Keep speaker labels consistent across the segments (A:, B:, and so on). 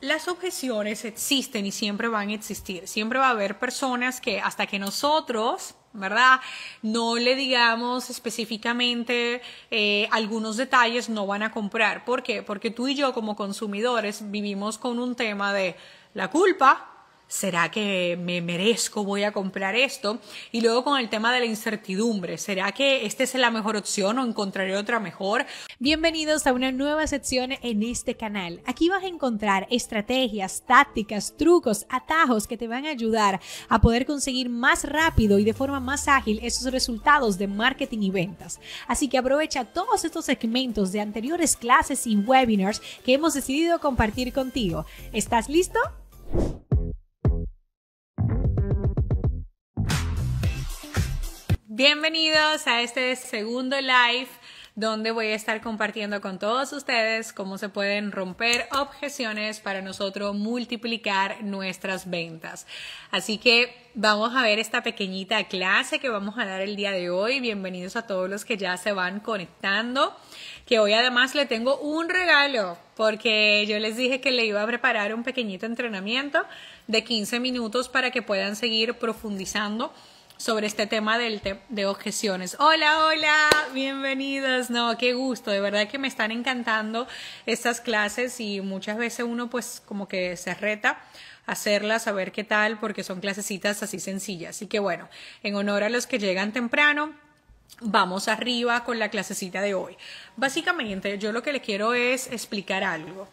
A: Las objeciones existen y siempre van a existir. Siempre va a haber personas que hasta que nosotros ¿verdad? No le digamos específicamente eh, algunos detalles, no van a comprar. ¿Por qué? Porque tú y yo como consumidores vivimos con un tema de la culpa, ¿será que me merezco? Voy a comprar esto. Y luego con el tema de la incertidumbre, ¿será que esta es la mejor opción o encontraré otra mejor? Bienvenidos a una nueva sección en este canal. Aquí vas a encontrar estrategias, tácticas, trucos, atajos que te van a ayudar a poder conseguir más rápido y de forma más ágil esos resultados de marketing y ventas. Así que aprovecha todos estos segmentos de anteriores clases y webinars que hemos decidido compartir contigo. ¿Estás listo? Bienvenidos a este segundo live donde voy a estar compartiendo con todos ustedes cómo se pueden romper objeciones para nosotros multiplicar nuestras ventas. Así que vamos a ver esta pequeñita clase que vamos a dar el día de hoy. Bienvenidos a todos los que ya se van conectando, que hoy además le tengo un regalo porque yo les dije que le iba a preparar un pequeñito entrenamiento de 15 minutos para que puedan seguir profundizando sobre este tema del de objeciones. Hola, hola, bienvenidos. No, qué gusto, de verdad que me están encantando estas clases y muchas veces uno pues como que se reta hacerlas, a ver qué tal, porque son clasecitas así sencillas. Así que bueno, en honor a los que llegan temprano, vamos arriba con la clasecita de hoy. Básicamente, yo lo que le quiero es explicar algo.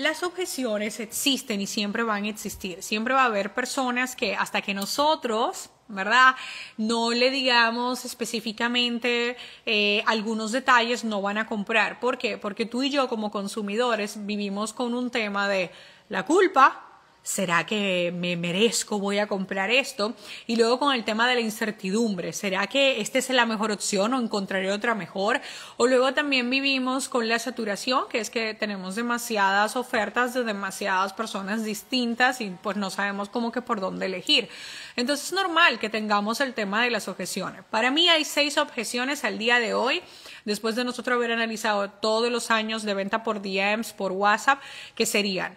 A: Las objeciones existen y siempre van a existir. Siempre va a haber personas que hasta que nosotros ¿verdad? No le digamos específicamente eh, algunos detalles, no van a comprar. ¿Por qué? Porque tú y yo como consumidores vivimos con un tema de la culpa, ¿Será que me merezco? Voy a comprar esto. Y luego con el tema de la incertidumbre. ¿Será que esta es la mejor opción o encontraré otra mejor? O luego también vivimos con la saturación, que es que tenemos demasiadas ofertas de demasiadas personas distintas y pues no sabemos cómo que por dónde elegir. Entonces es normal que tengamos el tema de las objeciones. Para mí hay seis objeciones al día de hoy después de nosotros haber analizado todos los años de venta por DMs, por WhatsApp, que serían,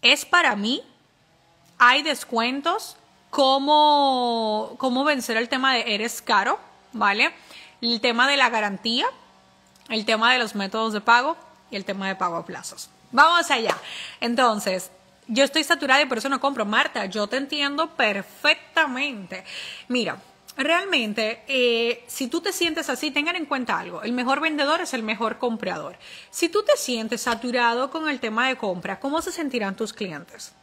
A: ¿es para mí? hay descuentos, cómo, vencer el tema de eres caro, ¿vale? El tema de la garantía, el tema de los métodos de pago y el tema de pago a plazos. Vamos allá. Entonces, yo estoy saturada y por eso no compro. Marta, yo te entiendo perfectamente. Mira, realmente, eh, si tú te sientes así, tengan en cuenta algo. El mejor vendedor es el mejor comprador. Si tú te sientes saturado con el tema de compra, ¿cómo se sentirán tus clientes?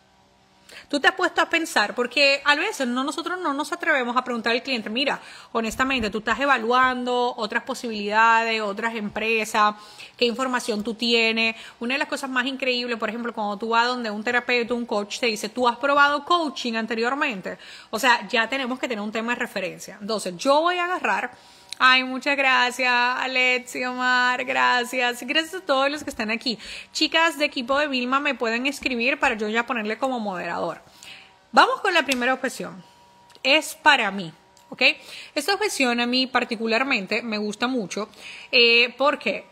A: Tú te has puesto a pensar, porque a veces nosotros no nos atrevemos a preguntar al cliente, mira, honestamente, tú estás evaluando otras posibilidades, otras empresas, qué información tú tienes. Una de las cosas más increíbles, por ejemplo, cuando tú vas donde un terapeuta, un coach, te dice, tú has probado coaching anteriormente. O sea, ya tenemos que tener un tema de referencia. Entonces, yo voy a agarrar Ay, muchas gracias, Alexi, Omar, gracias. Gracias a todos los que están aquí. Chicas de equipo de Vilma, me pueden escribir para yo ya ponerle como moderador. Vamos con la primera objeción. Es para mí. ¿Ok? Esta objeción a mí particularmente me gusta mucho eh, porque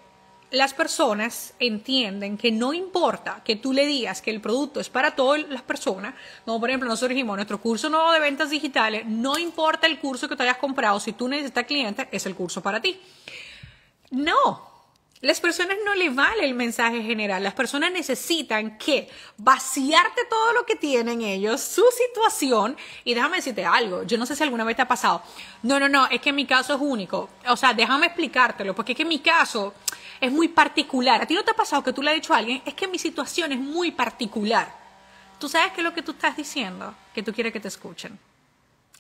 A: las personas entienden que no importa que tú le digas que el producto es para todas las personas, como por ejemplo nosotros dijimos, nuestro curso nuevo de ventas digitales, no importa el curso que te hayas comprado, si tú necesitas clientes, es el curso para ti. No, las personas no les vale el mensaje general. Las personas necesitan que vaciarte todo lo que tienen ellos, su situación. Y déjame decirte algo. Yo no sé si alguna vez te ha pasado. No, no, no. Es que mi caso es único. O sea, déjame explicártelo. Porque es que mi caso es muy particular. ¿A ti no te ha pasado que tú le has dicho a alguien? Es que mi situación es muy particular. Tú sabes que lo que tú estás diciendo, que tú quieres que te escuchen.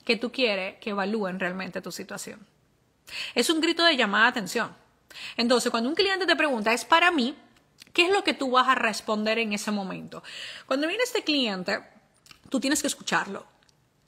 A: Que tú quieres que evalúen realmente tu situación. Es un grito de llamada de atención. Entonces, cuando un cliente te pregunta, ¿es para mí? ¿Qué es lo que tú vas a responder en ese momento? Cuando viene este cliente, tú tienes que escucharlo.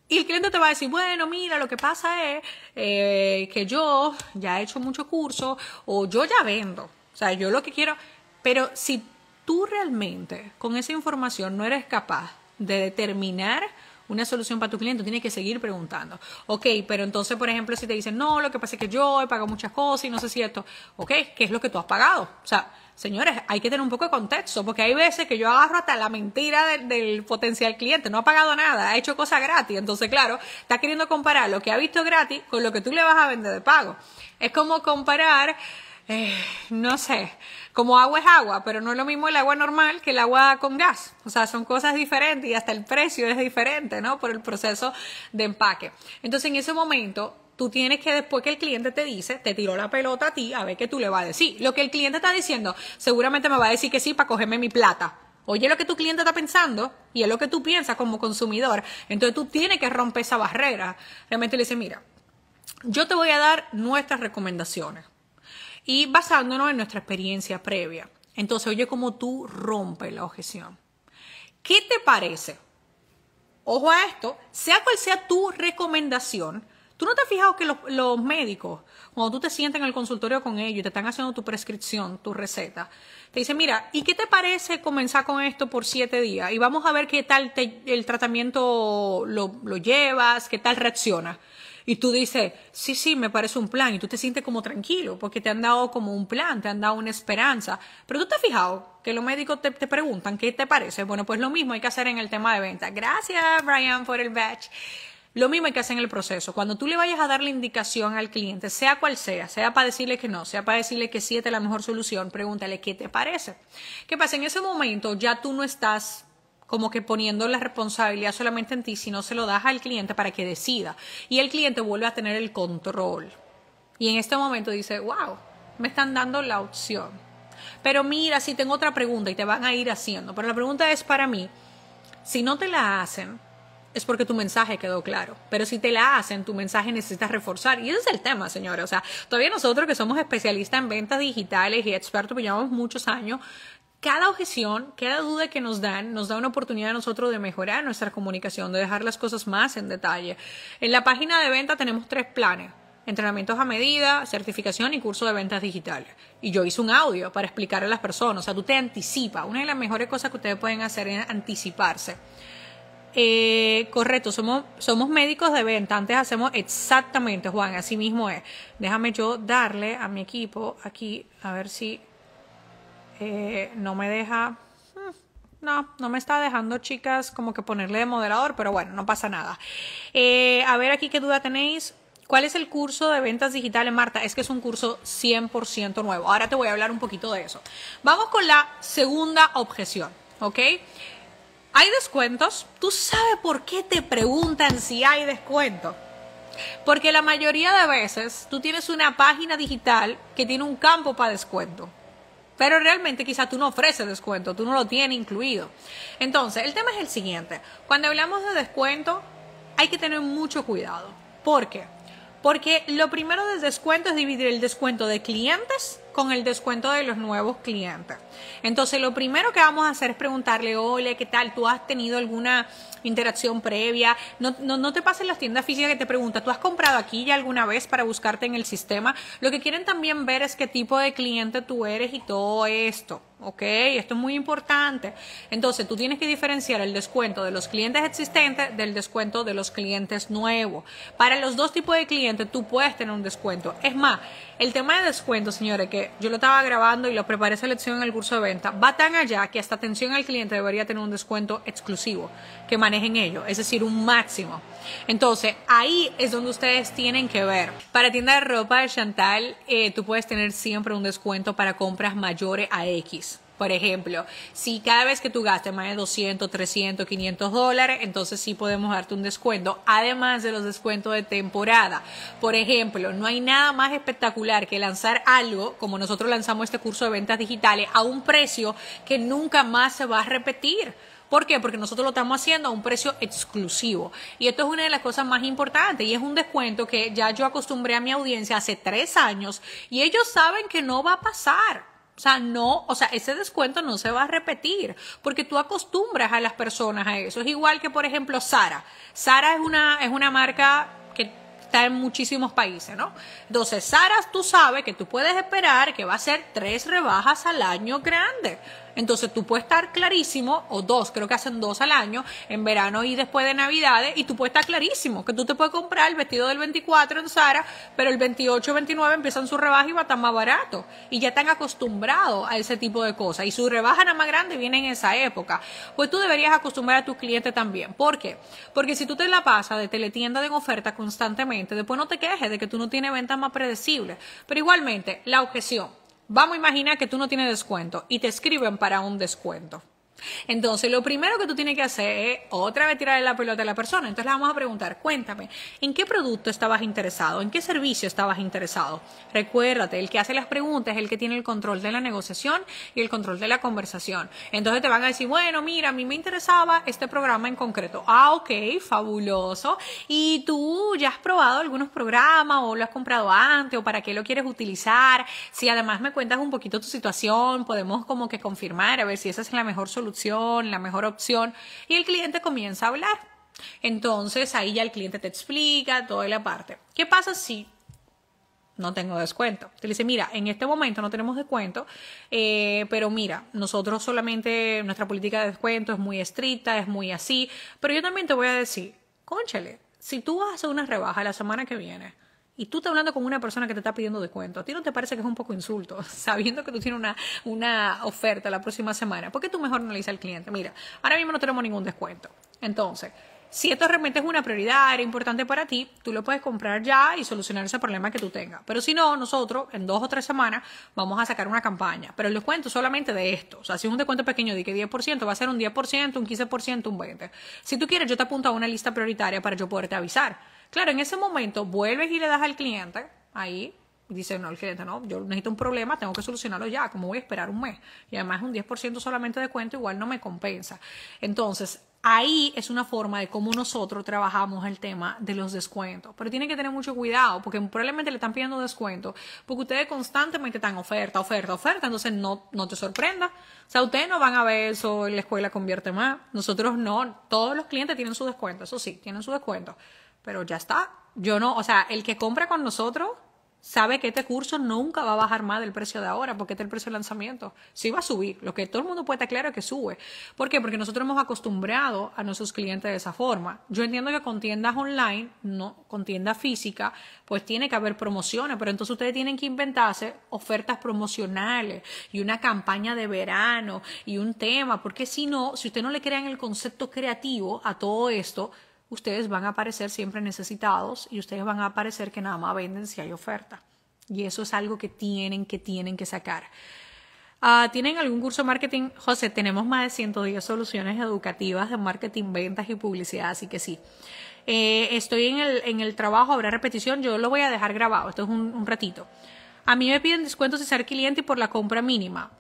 A: Y el cliente te va a decir, bueno, mira, lo que pasa es eh, que yo ya he hecho mucho curso o yo ya vendo. O sea, yo lo que quiero, pero si tú realmente con esa información no eres capaz de determinar una solución para tu cliente, tienes que seguir preguntando. Ok, pero entonces, por ejemplo, si te dicen, no, lo que pasa es que yo he pagado muchas cosas y no sé si esto, ok, ¿qué es lo que tú has pagado? O sea, señores, hay que tener un poco de contexto, porque hay veces que yo agarro hasta la mentira del, potencial cliente, no ha pagado nada, ha hecho cosas gratis, entonces, claro, está queriendo comparar lo que ha visto gratis con lo que tú le vas a vender de pago. Es como comparar, eh, no sé, como agua es agua, pero no es lo mismo el agua normal que el agua con gas. O sea, son cosas diferentes y hasta el precio es diferente, ¿no? Por el proceso de empaque. Entonces, en ese momento, tú tienes que después que el cliente te dice, te tiró la pelota a ti, a ver qué tú le vas a decir. Lo que el cliente está diciendo, seguramente me va a decir que sí para cogerme mi plata. Oye lo que tu cliente está pensando y es lo que tú piensas como consumidor. Entonces tú tienes que romper esa barrera. Realmente le dice, mira, yo te voy a dar nuestras recomendaciones y basándonos en nuestra experiencia previa. Entonces, oye, cómo tú rompes la objeción. ¿Qué te parece? Ojo a esto, sea cual sea tu recomendación, tú no te has fijado que los, médicos, cuando tú te sientas en el consultorio con ellos y te están haciendo tu prescripción, tu receta, te dicen, mira, ¿y qué te parece comenzar con esto por siete días? Y vamos a ver qué tal te, el tratamiento lo, lo llevas, qué tal reaccionas y tú dices, sí, sí, me parece un plan, y tú te sientes como tranquilo, porque te han dado como un plan, te han dado una esperanza. Pero tú te has fijado que los médicos te, preguntan, ¿qué te parece? Bueno, pues lo mismo hay que hacer en el tema de venta. Gracias, Brian, por el batch. Lo mismo hay que hacer en el proceso. Cuando tú le vayas a dar la indicación al cliente, sea cual sea, sea para decirle que no, sea para decirle que sí es la mejor solución, pregúntale qué te parece. ¿Qué pasa? En ese momento ya tú no estás como que poniendo la responsabilidad solamente en ti, si no se lo das al cliente para que decida. Y el cliente vuelve a tener el control. Y en este momento dice, wow, me están dando la opción. Pero mira, si tengo otra pregunta y te van a ir haciendo, pero la pregunta es para mí, si no te la hacen, es porque tu mensaje quedó claro. Pero si te la hacen, tu mensaje necesitas reforzar. Y ese es el tema, señora. O sea, todavía nosotros que somos especialistas en ventas digitales y expertos, que pues llevamos muchos años cada objeción, cada duda que nos dan, nos da una oportunidad a nosotros de mejorar nuestra comunicación, de dejar las cosas más en detalle. En la página de venta tenemos tres planes. Entrenamientos a medida, certificación y curso de ventas digitales. Y yo hice un audio para explicar a las personas. O sea, tú te anticipas. Una de las mejores cosas que ustedes pueden hacer es anticiparse. Eh, correcto, somos, somos médicos de venta. Antes hacemos exactamente, Juan, así mismo es. Déjame yo darle a mi equipo aquí, a ver si eh, no me deja, mm, no, no me está dejando, chicas, como que ponerle de moderador, pero bueno, no pasa nada. Eh, a ver aquí qué duda tenéis. ¿Cuál es el curso de ventas digitales, Marta? Es que es un curso 100% nuevo. Ahora te voy a hablar un poquito de eso. Vamos con la segunda objeción, ¿ok? ¿Hay descuentos? ¿Tú sabes por qué te preguntan si hay descuento? Porque la mayoría de veces tú tienes una página digital que tiene un campo para descuento pero realmente quizás tú no ofreces descuento, tú no lo tienes incluido. Entonces, el tema es el siguiente. Cuando hablamos de descuento, hay que tener mucho cuidado. ¿Por qué? Porque lo primero del descuento es dividir el descuento de clientes con el descuento de los nuevos clientes. Entonces, lo primero que vamos a hacer es preguntarle, hola, ¿qué tal? ¿Tú has tenido alguna interacción previa. No, no, te pasen las tiendas físicas que te preguntan, ¿tú has comprado aquí ya alguna vez para buscarte en el sistema? Lo que quieren también ver es qué tipo de cliente tú eres y todo esto. ¿ok? Esto es muy importante. Entonces, tú tienes que diferenciar el descuento de los clientes existentes del descuento de los clientes nuevos. Para los dos tipos de clientes, tú puedes tener un descuento. Es más, el tema de descuento, señores, que yo lo estaba grabando y lo preparé esa lección en el curso de venta, va tan allá que hasta atención al cliente debería tener un descuento exclusivo que manejen ellos, es decir, un máximo. Entonces, ahí es donde ustedes tienen que ver. Para tienda de ropa de Chantal, eh, tú puedes tener siempre un descuento para compras mayores a X. Por ejemplo, si cada vez que tú gastes más de 200, 300, 500 dólares, entonces sí podemos darte un descuento, además de los descuentos de temporada. Por ejemplo, no hay nada más espectacular que lanzar algo, como nosotros lanzamos este curso de ventas digitales, a un precio que nunca más se va a repetir. ¿Por qué? Porque nosotros lo estamos haciendo a un precio exclusivo. Y esto es una de las cosas más importantes y es un descuento que ya yo acostumbré a mi audiencia hace tres años y ellos saben que no va a pasar. O sea, no, o sea, ese descuento no se va a repetir porque tú acostumbras a las personas a eso. Es igual que, por ejemplo, Sara. Sara es una, es una marca que está en muchísimos países, ¿no? Entonces, Sara, tú sabes que tú puedes esperar que va a ser tres rebajas al año grande. Entonces tú puedes estar clarísimo, o dos, creo que hacen dos al año, en verano y después de Navidades, y tú puedes estar clarísimo que tú te puedes comprar el vestido del 24 en Sara, pero el 28, 29 empiezan su rebaja y va a estar más barato. Y ya están acostumbrados a ese tipo de cosas. Y su rebaja nada más grande viene en esa época. Pues tú deberías acostumbrar a tus clientes también. ¿Por qué? Porque si tú te la pasas de teletienda de oferta constantemente, después no te quejes de que tú no tienes ventas más predecibles. Pero igualmente, la objeción. Vamos a imaginar que tú no tienes descuento y te escriben para un descuento. Entonces, lo primero que tú tienes que hacer es otra vez tirarle la pelota a la persona. Entonces, le vamos a preguntar, cuéntame, ¿en qué producto estabas interesado? ¿En qué servicio estabas interesado? Recuérdate, el que hace las preguntas es el que tiene el control de la negociación y el control de la conversación. Entonces, te van a decir, bueno, mira, a mí me interesaba este programa en concreto. Ah, ok, fabuloso. ¿Y tú ya has probado algunos programas o lo has comprado antes o para qué lo quieres utilizar? Si además me cuentas un poquito tu situación, podemos como que confirmar a ver si esa es la mejor solución la mejor opción, y el cliente comienza a hablar. Entonces ahí ya el cliente te explica toda la parte. ¿Qué pasa si no tengo descuento. Te dice, mira, en este momento no tenemos descuento, eh, pero mira, nosotros solamente, nuestra política de descuento es muy estricta, es muy así, pero yo también te voy a decir, conchale, si tú haces una rebaja la semana que viene, y tú estás hablando con una persona que te está pidiendo descuento, ¿a ti no te parece que es un poco insulto? Sabiendo que tú tienes una, oferta la próxima semana, ¿por qué tú mejor analizas al cliente? Mira, ahora mismo no tenemos ningún descuento. Entonces, si esto realmente es una prioridad, era importante para ti, tú lo puedes comprar ya y solucionar ese problema que tú tengas. Pero si no, nosotros en dos o tres semanas vamos a sacar una campaña. Pero el descuento solamente de esto. O sea, si es un descuento pequeño de que 10%, va a ser un 10%, un 15%, un 20%. Si tú quieres, yo te apunto a una lista prioritaria para yo poderte avisar Claro, en ese momento vuelves y le das al cliente ahí. Dice, no, el cliente, no, yo necesito un problema, tengo que solucionarlo ya, como voy a esperar un mes? Y además un 10% solamente de cuento igual no me compensa. Entonces, Ahí es una forma de cómo nosotros trabajamos el tema de los descuentos. Pero tienen que tener mucho cuidado porque probablemente le están pidiendo descuento porque ustedes constantemente están oferta, oferta, oferta. Entonces no, no te sorprenda. O sea, ustedes no van a ver eso en la escuela convierte más. Nosotros no. Todos los clientes tienen su descuento. Eso sí, tienen su descuento pero ya está. Yo no, o sea, el que compra con nosotros sabe que este curso nunca va a bajar más del precio de ahora, porque este es el precio de lanzamiento. Sí va a subir, lo que todo el mundo puede estar claro es que sube. ¿Por qué? Porque nosotros hemos acostumbrado a nuestros clientes de esa forma. Yo entiendo que con tiendas online, no, con tiendas físicas, pues tiene que haber promociones, pero entonces ustedes tienen que inventarse ofertas promocionales y una campaña de verano y un tema, porque si no, si usted no le crean el concepto creativo a todo esto, ustedes van a aparecer siempre necesitados y ustedes van a aparecer que nada más venden si hay oferta. Y eso es algo que tienen, que tienen que sacar. Ah, ¿Tienen algún curso de marketing? José, tenemos más de 110 soluciones educativas de marketing, ventas y publicidad, así que sí. Eh, estoy en el, trabajo, habrá repetición, yo lo voy a dejar grabado, esto es un, un ratito. A mí me piden descuentos de ser cliente y por la compra mínima.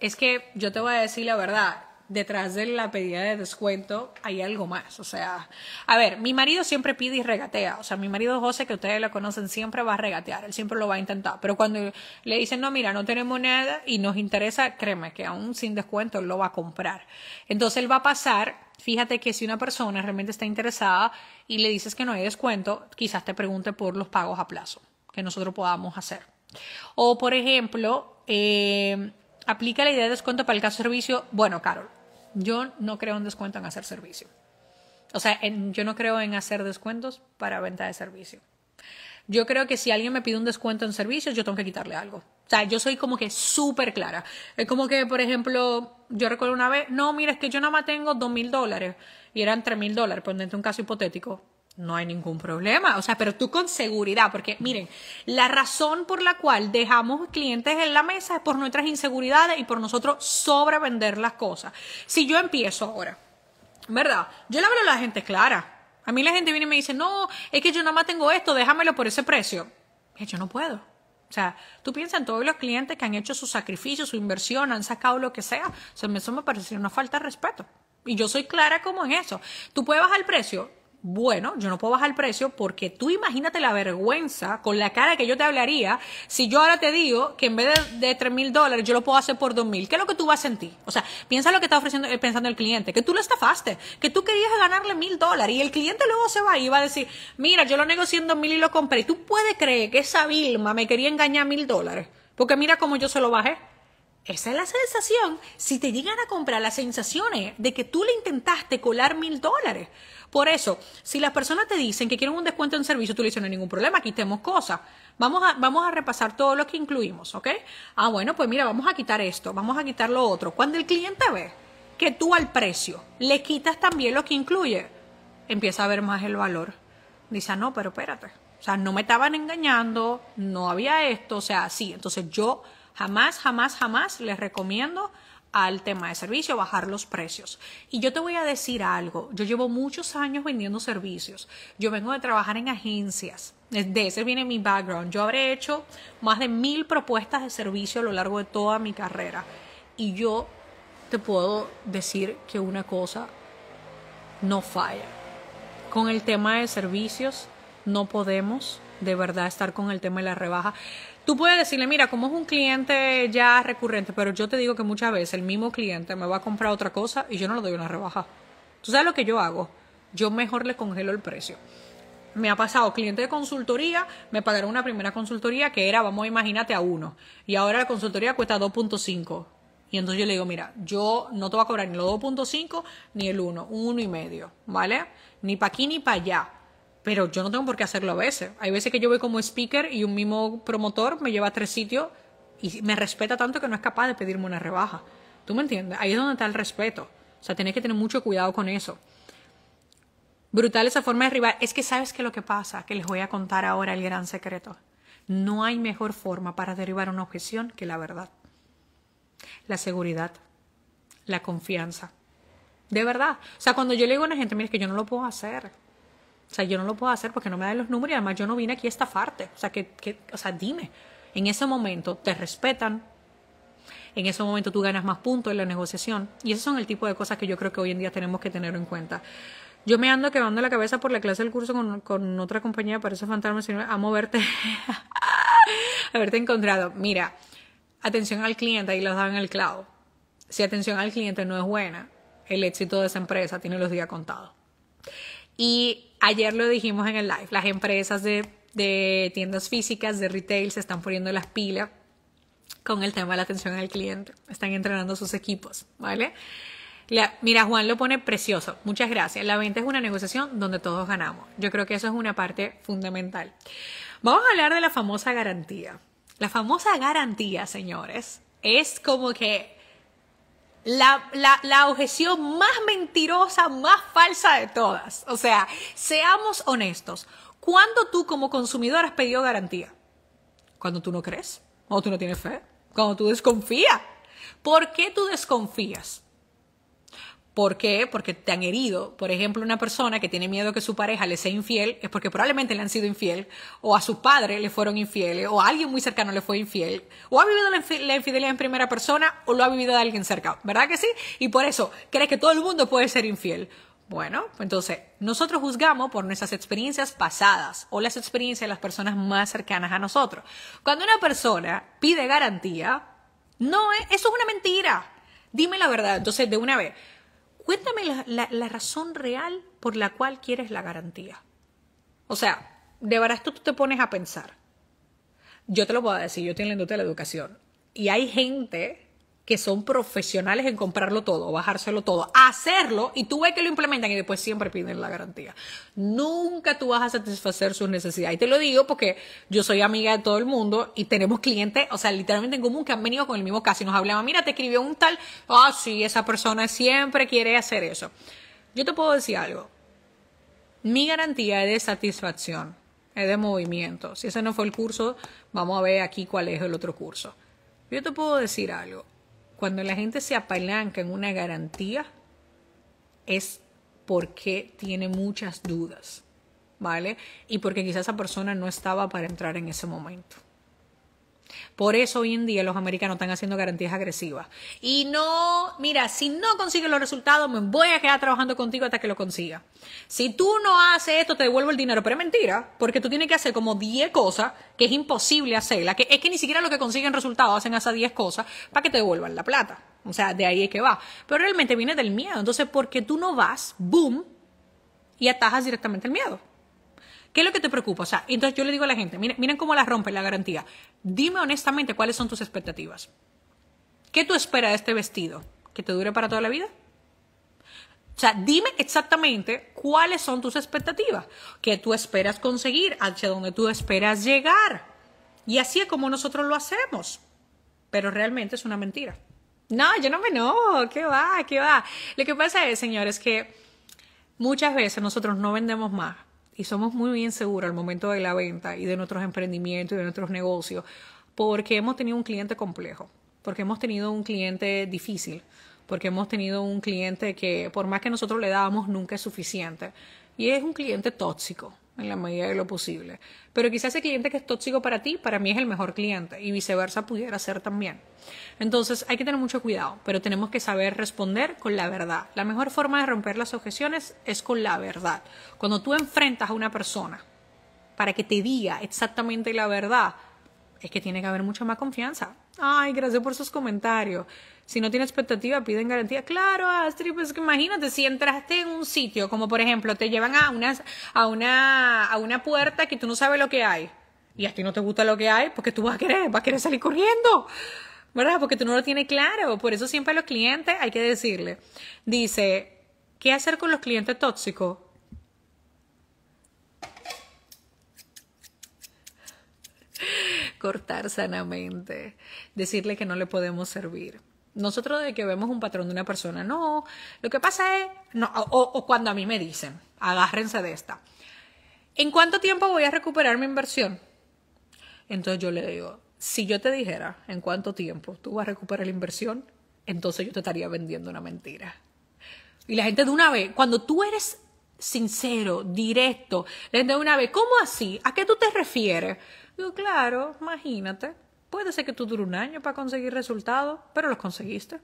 A: Es que yo te voy a decir la verdad, detrás de la pedida de descuento hay algo más. O sea, a ver, mi marido siempre pide y regatea. O sea, mi marido José, que ustedes lo conocen, siempre va a regatear, él siempre lo va a intentar. Pero cuando le dicen, no, mira, no tenemos nada y nos interesa, créeme que aún sin descuento él lo va a comprar. Entonces él va a pasar fíjate que si una persona realmente está interesada y le dices que no hay descuento, quizás te pregunte por los pagos a plazo que nosotros podamos hacer. O, por ejemplo, eh, aplica la idea de descuento para el caso de servicio. Bueno, Carol, yo no creo en descuento en hacer servicio. O sea, yo no creo en hacer descuentos para venta de servicio. Yo creo que si alguien me pide un descuento en servicios, yo tengo que quitarle algo. O sea, yo soy como que súper clara. Es como que, por ejemplo, yo recuerdo una vez, no, mira, es que yo nada más tengo dos mil dólares y eran tres mil dólares, en un caso hipotético no hay ningún problema. O sea, pero tú con seguridad, porque miren, la razón por la cual dejamos clientes en la mesa es por nuestras inseguridades y por nosotros sobrevender las cosas. Si yo empiezo ahora, ¿verdad? Yo le hablo a la gente clara. A mí la gente viene y me dice, no, es que yo nada más tengo esto, déjamelo por ese precio. Y yo no puedo. O sea, tú piensas en todos los clientes que han hecho su sacrificio, su inversión, han sacado lo que sea. O sea, eso me parece una falta de respeto. Y yo soy clara como en eso. Tú puedes bajar el precio, bueno, yo no puedo bajar el precio porque tú imagínate la vergüenza con la cara que yo te hablaría si yo ahora te digo que en vez de, tres mil dólares yo lo puedo hacer por dos mil. ¿Qué es lo que tú vas a sentir? O sea, piensa lo que está ofreciendo, eh, pensando el cliente, que tú lo estafaste, que tú querías ganarle mil dólares y el cliente luego se va y va a decir, mira, yo lo negocié en dos mil y lo compré. Y tú puedes creer que esa Vilma me quería engañar mil dólares porque mira cómo yo se lo bajé. Esa es la sensación. Si te llegan a comprar, las sensaciones de que tú le intentaste colar mil dólares. Por eso, si las personas te dicen que quieren un descuento en servicio, tú le dices, no hay ningún problema, quitemos cosas. Vamos a, vamos a repasar todo lo que incluimos, ¿ok? Ah, bueno, pues mira, vamos a quitar esto, vamos a quitar lo otro. Cuando el cliente ve que tú al precio le quitas también lo que incluye, empieza a ver más el valor. Dice, ah, no, pero espérate. O sea, no me estaban engañando, no había esto, o sea, sí. Entonces yo jamás, jamás, jamás les recomiendo al tema de servicio, bajar los precios. Y yo te voy a decir algo, yo llevo muchos años vendiendo servicios, yo vengo de trabajar en agencias, de ese viene mi background, yo habré hecho más de mil propuestas de servicio a lo largo de toda mi carrera y yo te puedo decir que una cosa no falla. Con el tema de servicios no podemos de verdad estar con el tema de la rebaja. Tú puedes decirle, mira, como es un cliente ya recurrente, pero yo te digo que muchas veces el mismo cliente me va a comprar otra cosa y yo no le doy una rebaja. ¿Tú sabes lo que yo hago? Yo mejor le congelo el precio me ha pasado, cliente de consultoría, me pagaron una primera consultoría que era, vamos, imagínate, a uno. Y ahora la consultoría cuesta 2.5. Y entonces yo le digo, mira, yo no te voy a cobrar ni los 2.5 ni el 1, uno, uno y medio, ¿vale? Ni para aquí ni para allá pero yo no tengo por qué hacerlo a veces. Hay veces que yo voy como speaker y un mismo promotor me lleva a tres sitios y me respeta tanto que no es capaz de pedirme una rebaja. ¿Tú me entiendes? Ahí es donde está el respeto. O sea, tenés que tener mucho cuidado con eso. Brutal esa forma de derribar. Es que sabes que lo que pasa, que les voy a contar ahora el gran secreto. No hay mejor forma para derribar una objeción que la verdad. La seguridad, la confianza. De verdad. O sea, cuando yo le digo a una gente, mire, es que yo no lo puedo hacer o sea, yo no lo puedo hacer porque no me dan los números y además yo no vine aquí a estafarte. O sea, que, que, o sea, dime, en ese momento te respetan, en ese momento tú ganas más puntos en la negociación y esos son el tipo de cosas que yo creo que hoy en día tenemos que tener en cuenta. Yo me ando quemando la cabeza por la clase del curso con, con otra compañía, parece fantasma, sino amo verte, haberte encontrado. Mira, atención al cliente, ahí lo dan el clavo. Si atención al cliente no es buena, el éxito de esa empresa tiene los días contados. Y Ayer lo dijimos en el live, las empresas de, tiendas físicas, de retail, se están poniendo las pilas con el tema de la atención al cliente. Están entrenando sus equipos, ¿vale? mira, Juan lo pone precioso. Muchas gracias. La venta es una negociación donde todos ganamos. Yo creo que eso es una parte fundamental. Vamos a hablar de la famosa garantía. La famosa garantía, señores, es como que la, objeción más mentirosa, más falsa de todas. O sea, seamos honestos. ¿Cuándo tú como consumidor has pedido garantía? Cuando tú no crees, cuando tú no tienes fe, cuando tú desconfías. ¿Por qué tú desconfías? ¿Por qué? Porque te han herido. Por ejemplo, una persona que tiene miedo que su pareja le sea infiel es porque probablemente le han sido infiel, o a su padre le fueron infieles, o a alguien muy cercano le fue infiel, o ha vivido la, infidelidad en primera persona, o lo ha vivido de alguien cerca. ¿Verdad que sí? Y por eso, ¿crees que todo el mundo puede ser infiel? Bueno, pues entonces nosotros juzgamos por nuestras experiencias pasadas o las experiencias de las personas más cercanas a nosotros. Cuando una persona pide garantía, no es, eso es una mentira. Dime la verdad, entonces de una vez, cuéntame la, razón real por la cual quieres la garantía. O sea, de verdad tú te pones a pensar. Yo te lo puedo decir, yo tengo en la industria de la educación y hay gente que son profesionales en comprarlo todo, bajárselo todo, hacerlo y tú ves que lo implementan y después siempre piden la garantía. Nunca tú vas a satisfacer sus necesidades. Y te lo digo porque yo soy amiga de todo el mundo y tenemos clientes, o sea, literalmente en común que han venido con el mismo caso y nos hablaban, mira, te escribió un tal, ah, sí, esa persona siempre quiere hacer eso. Yo te puedo decir algo, mi garantía es de satisfacción, es de movimiento. Si ese no fue el curso, vamos a ver aquí cuál es el otro curso. Yo te puedo decir algo, cuando la gente se apalanca en una garantía es porque tiene muchas dudas, ¿vale? Y porque quizás esa persona no estaba para entrar en ese momento. Por eso hoy en día los americanos están haciendo garantías agresivas. Y no, mira, si no consigues los resultados, me voy a quedar trabajando contigo hasta que lo consiga. Si tú no haces esto, te devuelvo el dinero. Pero es mentira, porque tú tienes que hacer como 10 cosas que es imposible hacerlas, que es que ni siquiera los que consiguen resultados hacen esas 10 cosas para que te devuelvan la plata. O sea, de ahí es que va. Pero realmente viene del miedo. Entonces, porque tú no vas, boom, y atajas directamente el miedo. ¿Qué es lo que te preocupa? O sea, entonces yo le digo a la gente, miren, miren cómo la rompen la garantía. Dime honestamente cuáles son tus expectativas. ¿Qué tú esperas de este vestido? ¿Que te dure para toda la vida? O sea, dime exactamente cuáles son tus expectativas, qué tú esperas conseguir, hacia dónde tú esperas llegar. Y así es como nosotros lo hacemos. Pero realmente es una mentira. No, yo no me no ¿qué va? ¿Qué va? Lo que pasa es, señores, que muchas veces nosotros no vendemos más y somos muy bien seguros al momento de la venta y de nuestros emprendimientos y de nuestros negocios porque hemos tenido un cliente complejo, porque hemos tenido un cliente difícil, porque hemos tenido un cliente que por más que nosotros le dábamos nunca es suficiente y es un cliente tóxico en la medida de lo posible. Pero quizás ese cliente que es tóxico para ti, para mí es el mejor cliente y viceversa pudiera ser también. Entonces hay que tener mucho cuidado, pero tenemos que saber responder con la verdad. La mejor forma de romper las objeciones es con la verdad. Cuando tú enfrentas a una persona para que te diga exactamente la verdad, es que tiene que haber mucha más confianza. Ay, gracias por sus comentarios. Si no tiene expectativa, piden garantía. Claro, Astrid, pues imagínate, si entraste en un sitio, como por ejemplo, te llevan a una, a una, puerta que tú no sabes lo que hay, y a ti no te gusta lo que hay, porque tú vas a querer, vas a querer salir corriendo. ¿Verdad? Porque tú no lo tienes claro. Por eso siempre a los clientes hay que decirle. Dice, ¿qué hacer con los clientes tóxicos? cortar sanamente, decirle que no le podemos servir. Nosotros de que vemos un patrón de una persona, no, lo que pasa es, no, o, cuando a mí me dicen, agárrense de esta. ¿En cuánto tiempo voy a recuperar mi inversión? Entonces yo le digo, si yo te dijera en cuánto tiempo tú vas a recuperar la inversión, entonces yo te estaría vendiendo una mentira. Y la gente de una vez, cuando tú eres sincero, directo, la gente de una vez, ¿cómo así? ¿A qué tú te refieres? Digo, claro, imagínate. Puede ser que tú dure un año para conseguir resultados, pero los conseguiste.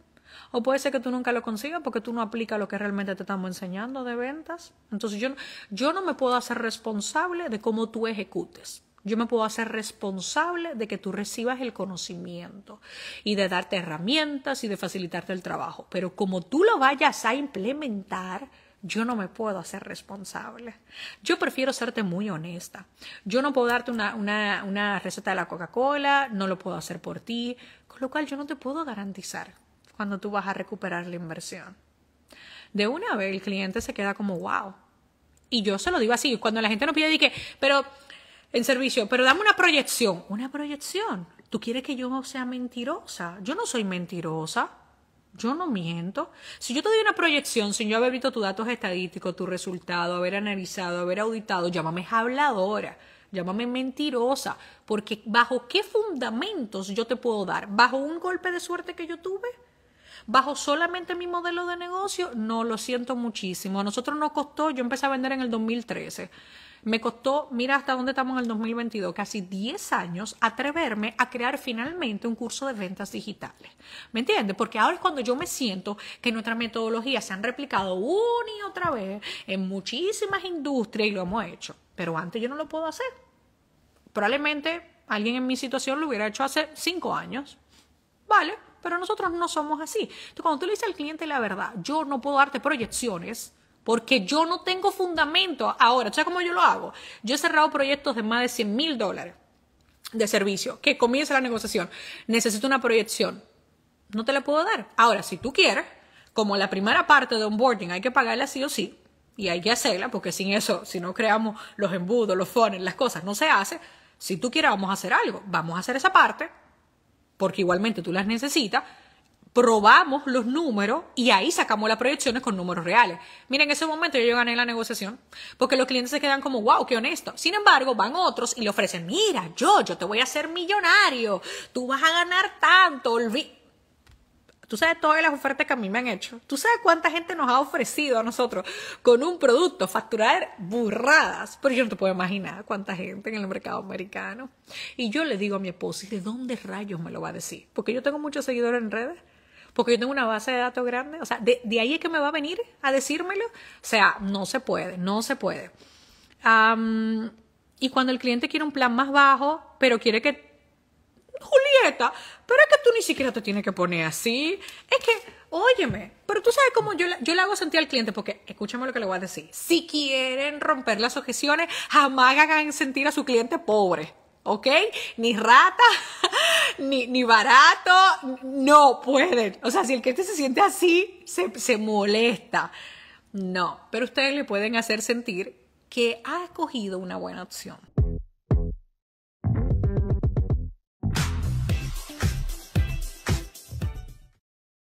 A: O puede ser que tú nunca lo consigas porque tú no aplicas lo que realmente te estamos enseñando de ventas. Entonces yo, yo no me puedo hacer responsable de cómo tú ejecutes. Yo me puedo hacer responsable de que tú recibas el conocimiento y de darte herramientas y de facilitarte el trabajo. Pero como tú lo vayas a implementar, yo no me puedo hacer responsable. Yo prefiero serte muy honesta. Yo no puedo darte una, una, una receta de la Coca-Cola, no lo puedo hacer por ti, con lo cual yo no te puedo garantizar cuando tú vas a recuperar la inversión. De una vez el cliente se queda como, wow. Y yo se lo digo así, cuando la gente nos pide, dije, pero en servicio, pero dame una proyección. Una proyección. ¿Tú quieres que yo sea mentirosa? Yo no soy mentirosa. Yo no miento. Si yo te doy una proyección sin yo haber visto tus datos estadísticos, tu resultado, haber analizado, haber auditado, llámame habladora, llámame mentirosa, porque bajo qué fundamentos yo te puedo dar, bajo un golpe de suerte que yo tuve, bajo solamente mi modelo de negocio, no, lo siento muchísimo. A nosotros nos costó, yo empecé a vender en el 2013. Me costó, mira hasta dónde estamos en el 2022, casi 10 años atreverme a crear finalmente un curso de ventas digitales. ¿Me entiendes? Porque ahora es cuando yo me siento que nuestras metodologías se han replicado una y otra vez en muchísimas industrias y lo hemos hecho. Pero antes yo no lo puedo hacer. Probablemente alguien en mi situación lo hubiera hecho hace 5 años. Vale, pero nosotros no somos así. Entonces, cuando tú le dices al cliente la verdad, yo no puedo darte proyecciones porque yo no tengo fundamento. Ahora, ¿sabes cómo yo lo hago? Yo he cerrado proyectos de más de 100 mil dólares de servicio, que comienza la negociación. Necesito una proyección. No te la puedo dar. Ahora, si tú quieres, como la primera parte de onboarding hay que pagarla sí o sí, y hay que hacerla, porque sin eso, si no creamos los embudos, los funnels, las cosas, no se hace. Si tú quieres, vamos a hacer algo. Vamos a hacer esa parte, porque igualmente tú las necesitas probamos los números y ahí sacamos las proyecciones con números reales. Mira, en ese momento yo gané la negociación porque los clientes se quedan como, wow, qué honesto. Sin embargo, van otros y le ofrecen, mira, yo, yo te voy a hacer millonario, tú vas a ganar tanto, Tú sabes todas las ofertas que a mí me han hecho. Tú sabes cuánta gente nos ha ofrecido a nosotros con un producto facturar burradas. Pero yo no te puedo imaginar cuánta gente en el mercado americano. Y yo le digo a mi esposo, de dónde rayos me lo va a decir? Porque yo tengo muchos seguidores en redes porque yo tengo una base de datos grande, o sea, de, ahí es que me va a venir a decírmelo, o sea, no se puede, no se puede. y cuando el cliente quiere un plan más bajo, pero quiere que... Julieta, pero es que tú ni siquiera te tienes que poner así. Es que, óyeme, pero tú sabes cómo yo, yo le hago sentir al cliente, porque escúchame lo que le voy a decir. Si quieren romper las objeciones, jamás hagan sentir a su cliente pobre. ¿ok? Ni rata, ni, barato, no pueden. O sea, si el cliente se siente así, se molesta. No, pero ustedes le pueden hacer sentir que ha escogido una buena opción.